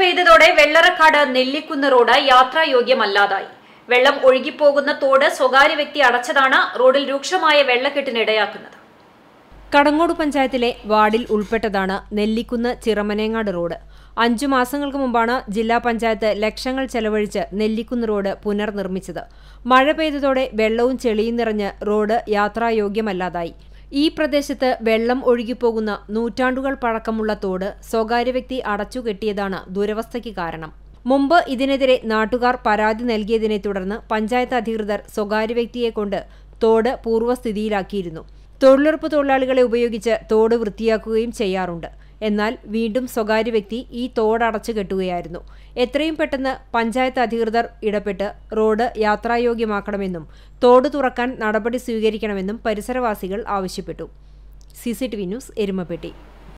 പെയ്തതോടെ Vellarakkad Nellikkunnu road യാത്രായോഗ്യമല്ലാതായി വെള്ളം ഒഴുകിപ്പോകുന്ന തോട് സ്വകാര്യ വ്യക്തി അടച്ചതാണ് റോഡിൽ രൂക്ഷമായ വെള്ളക്കെട്ടിനിടയാക്കുന്നത് കടങ്ങോട് പഞ്ചായത്തിലെ വാർഡിൽ ഉൾപ്പെട്ടതാണ് നെല്ലിക്കുന്ന് ചിറമനേങ്ങാട് റോഡ് അഞ്ചു മാസങ്ങൾക്ക് മുമ്പാണ് ജില്ലാ പഞ്ചായത്ത് ലക്ഷങ്ങൾ ചെലവഴിച്ച് നെല്ലിക്കുന്ന് റോഡ് പുനർനിർമ്മിച്ചത് മഴ പെയ്തതോടെ വെള്ളവും ചെളിയും നിറഞ്ഞ് റോഡ് യാത്രായോഗ്യമല്ലാതായി ഈ പ്രദേശത്ത് വെള്ളം ഒഴുകിപ്പോകുന്ന നൂറ്റാണ്ടുകൾ പഴക്കമുള്ള തോട് സ്വകാര്യ വ്യക്തി അടച്ചുകെട്ടിയതാണ് ദുരവസ്ഥയ്ക്ക് കാരണം മുമ്പ് ഇതിനെതിരെ നാട്ടുകാർ പരാതി നൽകിയതിനെ തുടർന്ന് പഞ്ചായത്ത് അധികൃതർ സ്വകാര്യ വ്യക്തിയെ കൊണ്ട് തോട് പൂർവ്വസ്ഥിതിയിലാക്കിയിരുന്നു തൊഴിലുറപ്പ് തൊഴിലാളികളെ ഉപയോഗിച്ച് തോട് വൃത്തിയാക്കുകയും ചെയ്യാറുണ്ട് എന്നാൽ വീണ്ടും സ്വകാര്യ വ്യക്തി ഈ തോടടച്ചു കെട്ടുകയായിരുന്നു എത്രയും പെട്ടെന്ന് പഞ്ചായത്ത് അധികൃതർ ഇടപെട്ട് റോഡ് യാത്രായോഗ്യമാക്കണമെന്നും തോട് തുറക്കാൻ നടപടി സ്വീകരിക്കണമെന്നും പരിസരവാസികൾ ആവശ്യപ്പെട്ടു സി ന്യൂസ് എരുമപ്പെട്ടി